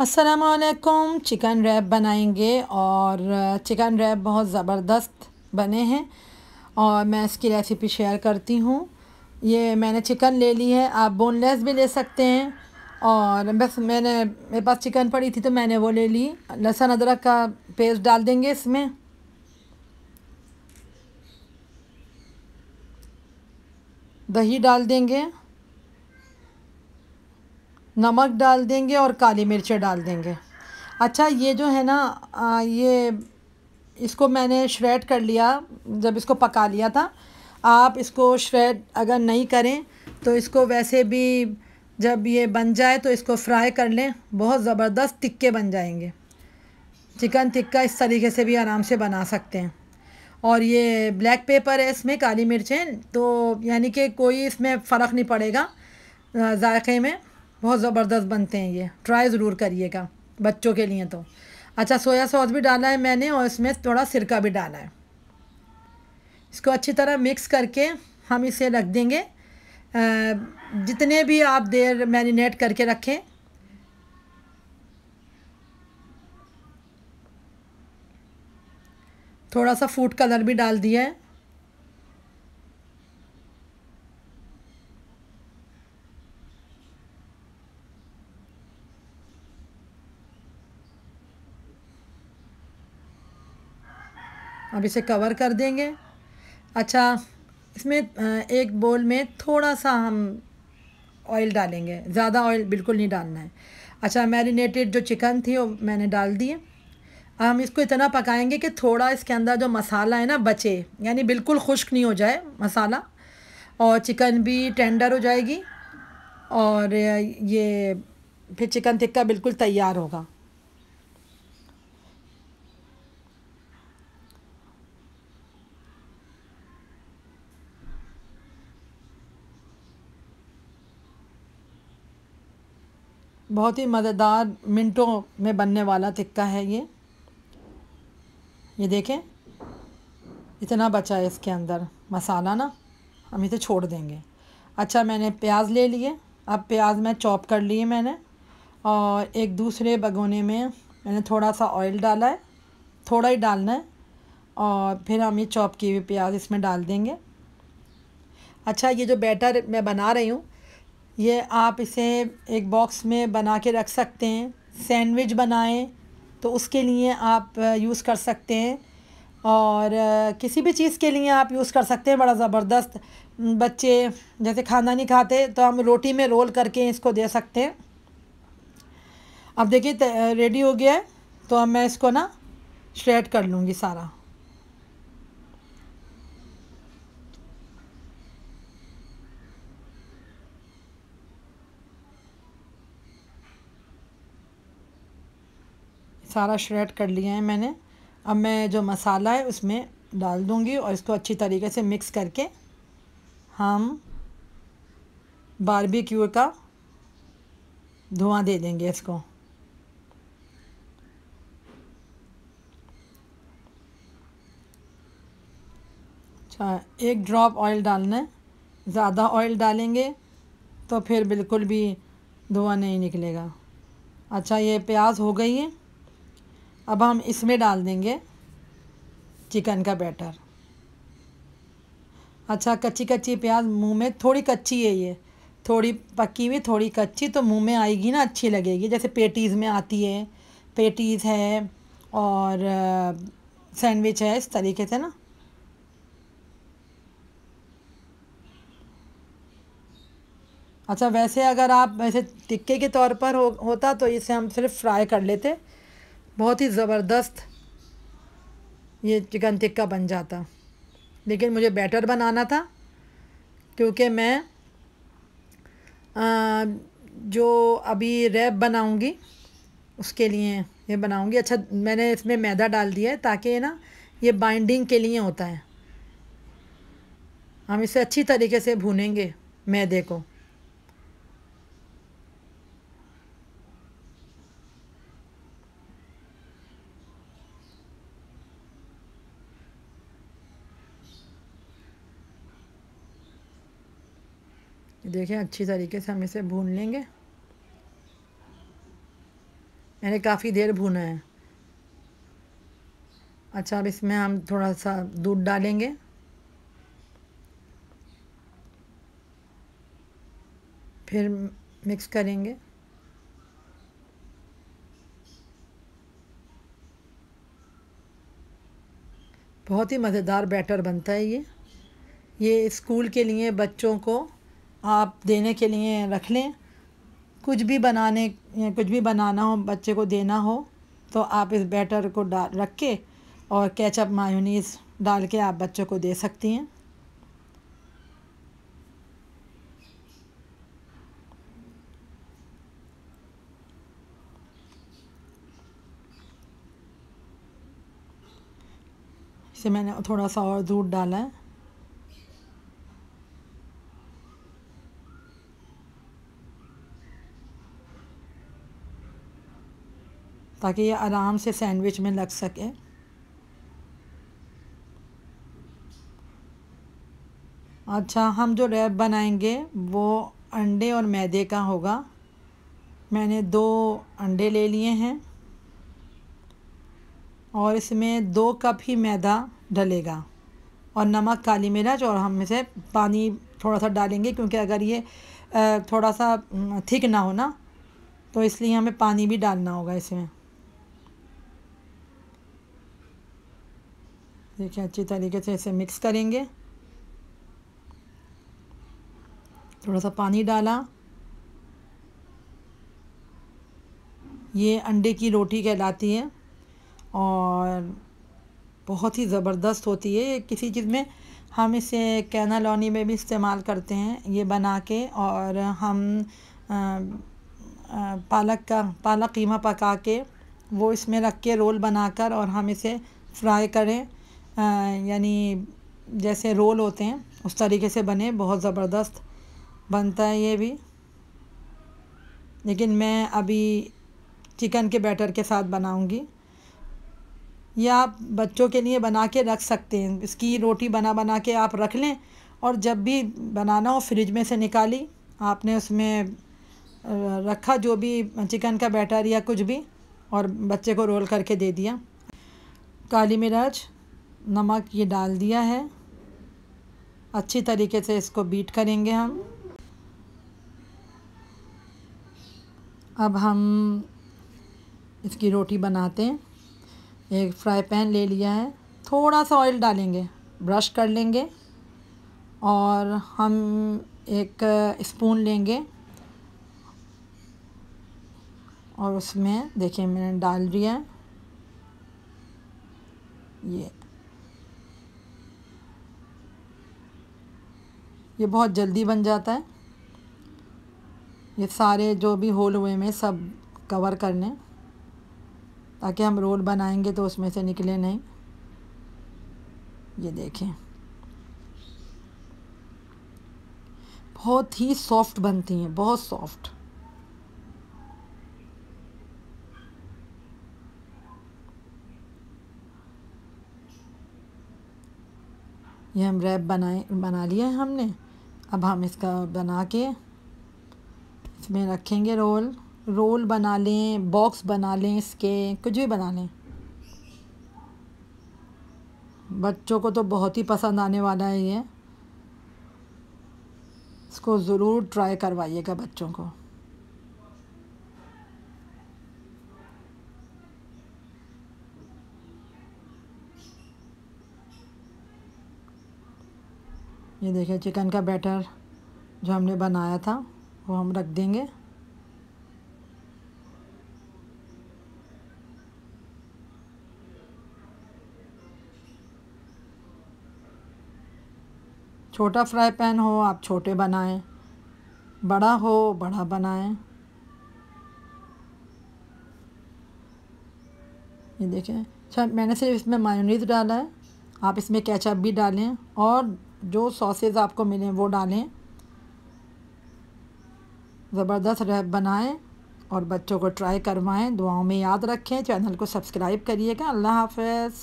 असलकुम chicken rap बनाएंगे और चिकन रैप बहुत ज़बरदस्त बने हैं और मैं इसकी रेसिपी शेयर करती हूँ ये मैंने चिकन ले ली है आप बोनलेस भी ले सकते हैं और बस मैंने मेरे पास चिकन पड़ी थी तो मैंने वो ले ली लहसुन अदरक का पेस्ट डाल देंगे इसमें दही डाल देंगे नमक डाल देंगे और काली मिर्चें डाल देंगे अच्छा ये जो है ना आ, ये इसको मैंने श्रेड कर लिया जब इसको पका लिया था आप इसको श्रेड अगर नहीं करें तो इसको वैसे भी जब ये बन जाए तो इसको फ्राई कर लें बहुत ज़बरदस्त टिक्के बन जाएंगे चिकन टिक्का इस तरीके से भी आराम से बना सकते हैं और ये ब्लैक पेपर है इसमें काली मिर्चें तो यानी कि कोई इसमें फ़र्क नहीं पड़ेगा जायके में बहुत ज़बरदस्त बनते हैं ये ट्राई ज़रूर करिएगा बच्चों के लिए तो अच्छा सोया सॉस भी डाला है मैंने और इसमें थोड़ा सिरका भी डाला है इसको अच्छी तरह मिक्स करके हम इसे रख देंगे जितने भी आप देर मैरिनेट करके रखें थोड़ा सा फूड कलर भी डाल दिया है अब इसे कवर कर देंगे अच्छा इसमें एक बोल में थोड़ा सा हम ऑयल डालेंगे ज़्यादा ऑयल बिल्कुल नहीं डालना है अच्छा मैरिनेटेड जो चिकन थी वो मैंने डाल दिए हम इसको इतना पकाएंगे कि थोड़ा इसके अंदर जो मसाला है ना बचे यानी बिल्कुल खुश्क नहीं हो जाए मसाला और चिकन भी टेंडर हो जाएगी और ये फिर चिकन टिक्का बिल्कुल तैयार होगा बहुत ही मज़ेदार मिनटों में बनने वाला टिक्का है ये ये देखें इतना बचा है इसके अंदर मसाला ना हम इसे छोड़ देंगे अच्छा मैंने प्याज ले लिए अब प्याज मैं चॉप कर लिए मैंने और एक दूसरे भगोने में मैंने थोड़ा सा ऑयल डाला है थोड़ा ही डालना है और फिर हम ये चॉप किए हुए प्याज इसमें डाल देंगे अच्छा ये जो बैटर मैं बना रही हूँ ये आप इसे एक बॉक्स में बना के रख सकते हैं सैंडविच बनाएं तो उसके लिए आप यूज़ कर सकते हैं और किसी भी चीज़ के लिए आप यूज़ कर सकते हैं बड़ा ज़बरदस्त बच्चे जैसे खाना नहीं खाते तो हम रोटी में रोल करके इसको दे सकते हैं अब देखिए रेडी हो गया है तो अब मैं इसको ना श्रेड कर लूँगी सारा सारा श्रेड कर लिया है मैंने अब मैं जो मसाला है उसमें डाल दूंगी और इसको अच्छी तरीके से मिक्स करके हम बारबेक्यू का धुआं दे देंगे इसको अच्छा एक ड्रॉप ऑयल डालना है ज़्यादा ऑयल डालेंगे तो फिर बिल्कुल भी धुआं नहीं निकलेगा अच्छा ये प्याज हो गई है अब हम इसमें डाल देंगे चिकन का बैटर अच्छा कच्ची कच्ची प्याज मुंह में थोड़ी कच्ची है ये थोड़ी पकी हुई थोड़ी कच्ची तो मुंह में आएगी ना अच्छी लगेगी जैसे पेटीज़ में आती है पेटीज़ है और सैंडविच है इस तरीके से ना अच्छा वैसे अगर आप वैसे टिक्के के तौर पर हो होता तो इसे हम सिर्फ फ्राई कर लेते बहुत ही ज़बरदस्त ये चिकन टिक्का बन जाता लेकिन मुझे बैटर बनाना था क्योंकि मैं आ, जो अभी रैप बनाऊंगी उसके लिए ये बनाऊंगी अच्छा मैंने इसमें मैदा डाल दिया है ताकि ना ये बाइंडिंग के लिए होता है हम इसे अच्छी तरीके से भूनेंगे मैदे को देखिए अच्छी तरीके से हम इसे भून लेंगे मैंने काफ़ी देर भूना है अच्छा अब इसमें हम थोड़ा सा दूध डालेंगे फिर मिक्स करेंगे बहुत ही मज़ेदार बैटर बनता है ये ये स्कूल के लिए बच्चों को आप देने के लिए रख लें कुछ भी बनाने कुछ भी बनाना हो बच्चे को देना हो तो आप इस बैटर को डाल रख के और केचप मायूनीस डाल के आप बच्चों को दे सकती हैं इसे मैंने थोड़ा सा और दूध डाला है ताकि ये आराम से सैंडविच में लग सके अच्छा हम जो रैप बनाएंगे वो अंडे और मैदे का होगा मैंने दो अंडे ले लिए हैं और इसमें दो कप ही मैदा डलेगा और नमक काली मिर्च और हम इसे पानी थोड़ा सा डालेंगे क्योंकि अगर ये थोड़ा सा थिक ना हो ना तो इसलिए हमें पानी भी डालना होगा इसमें देखिए अच्छी तरीके से इसे मिक्स करेंगे थोड़ा सा पानी डाला ये अंडे की रोटी कहलाती है और बहुत ही ज़बरदस्त होती है ये किसी चीज़ में हम इसे कैनालोनी में भी इस्तेमाल करते हैं ये बना के और हम पालक का पालक कीमा पका के वो इसमें रख के रोल बनाकर और हम इसे फ्राई करें यानी जैसे रोल होते हैं उस तरीके से बने बहुत ज़बरदस्त बनता है ये भी लेकिन मैं अभी चिकन के बैटर के साथ बनाऊंगी या आप बच्चों के लिए बना के रख सकते हैं इसकी रोटी बना बना के आप रख लें और जब भी बनाना हो फ्रिज में से निकाली आपने उसमें रखा जो भी चिकन का बैटर या कुछ भी और बच्चे को रोल करके दे दिया काली मिर्च नमक ये डाल दिया है अच्छी तरीके से इसको बीट करेंगे हम अब हम इसकी रोटी बनाते हैं एक फ्राई पैन ले लिया है थोड़ा सा ऑयल डालेंगे ब्रश कर लेंगे और हम एक स्पून लेंगे और उसमें देखिए मैंने डाल दिया ये ये बहुत जल्दी बन जाता है ये सारे जो भी होल हुए में सब कवर कर लें ताकि हम रोल बनाएंगे तो उसमें से निकले नहीं ये देखें बहुत ही सॉफ्ट बनती हैं बहुत सॉफ्ट ये हम रैप बनाए बना लिया है हमने अब हम इसका बना के इसमें रखेंगे रोल रोल बना लें बॉक्स बना लें इसके कुछ भी बना लें बच्चों को तो बहुत ही पसंद आने वाला है ये इसको ज़रूर ट्राई करवाइएगा बच्चों को ये देखिए चिकन का बैटर जो हमने बनाया था वो हम रख देंगे छोटा फ्राई पैन हो आप छोटे बनाएं बड़ा हो बड़ा बनाएं ये देखें अच्छा मैंने सिर्फ इसमें मायोनीज डाला है आप इसमें केचप भी डालें और जो सॉसेज आपको मिलें वो डालें ज़बरदस्त रैप बनाएं और बच्चों को ट्राई करवाएं दुआओं में याद रखें चैनल को सब्सक्राइब करिएगा अल्लाह हाफ